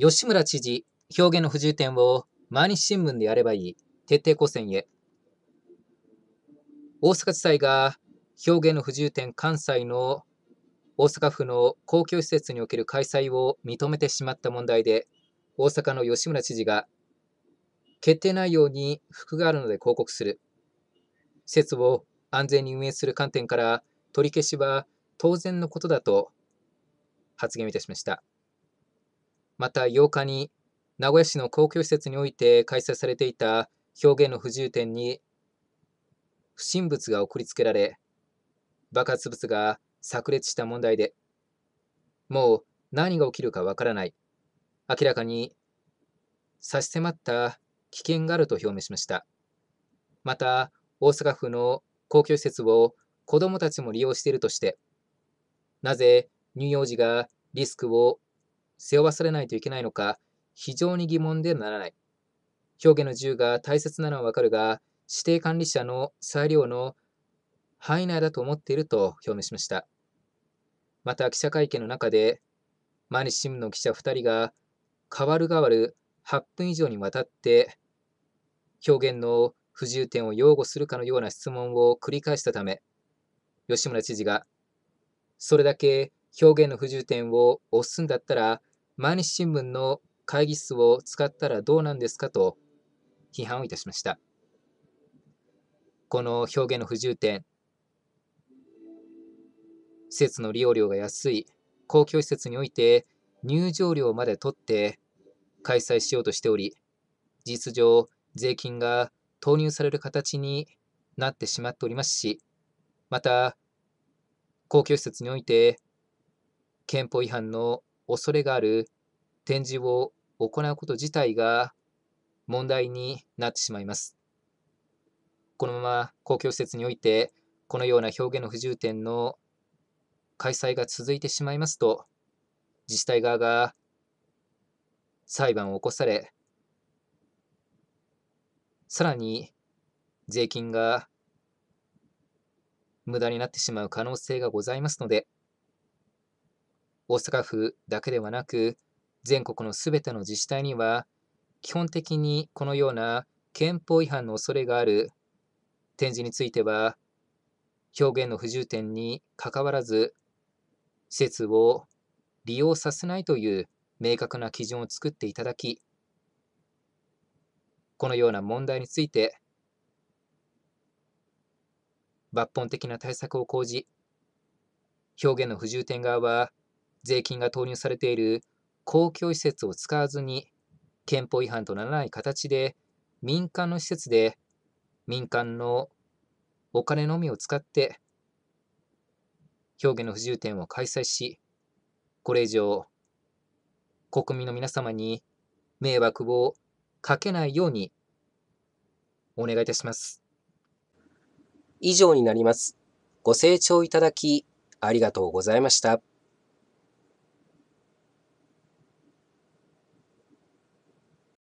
吉村知事、表現の不自点を毎日新聞でやればいい、徹底抗戦へ。大阪地裁が表現の不自点関西の大阪府の公共施設における開催を認めてしまった問題で、大阪の吉村知事が、決定内容に服があるので広告する。施設を安全に運営する観点から取り消しは当然のことだと発言いたしました。また8日に名古屋市の公共施設において開催されていた表現の不自由展に不審物が送りつけられ爆発物が炸裂した問題でもう何が起きるかわからない明らかに差し迫った危険があると表明しましたまた大阪府の公共施設を子どもたちも利用しているとしてなぜ乳幼児がリスクを背負わされないといけないのか、非常に疑問でならない。表現の自由が大切なのはわかるが、指定管理者の裁量の範囲内だと思っていると表明しました。また記者会見の中で、毎日新聞の記者2人が、変わる変わる8分以上にわたって、表現の不自由点を擁護するかのような質問を繰り返したため、吉村知事が、それだけ表現の不自由点を押すんだったら、毎日新聞の会議室を使ったらどうなんですかと批判をいたしました。この表現の不重点、施設の利用料が安い、公共施設において入場料まで取って開催しようとしており、事実上、税金が投入される形になってしまっておりますし、また、公共施設において、憲法違反の恐れがある展示を行うこと自体が問題になってしまいます。このまま公共施設においてこのような表現の不自由点の開催が続いてしまいますと自治体側が裁判を起こされさらに税金が無駄になってしまう可能性がございますので大阪府だけではなく、全国のすべての自治体には、基本的にこのような憲法違反の恐れがある展示については、表現の不重点にかかわらず、施設を利用させないという明確な基準を作っていただき、このような問題について、抜本的な対策を講じ、表現の不重点側は税金が投入されている公共施設を使わずに憲法違反とならない形で民間の施設で民間のお金のみを使って表現の不自由展を開催しこれ以上国民の皆様に迷惑をかけないようにお願いいたします。以上になります。ご清聴いただきありがとうございました。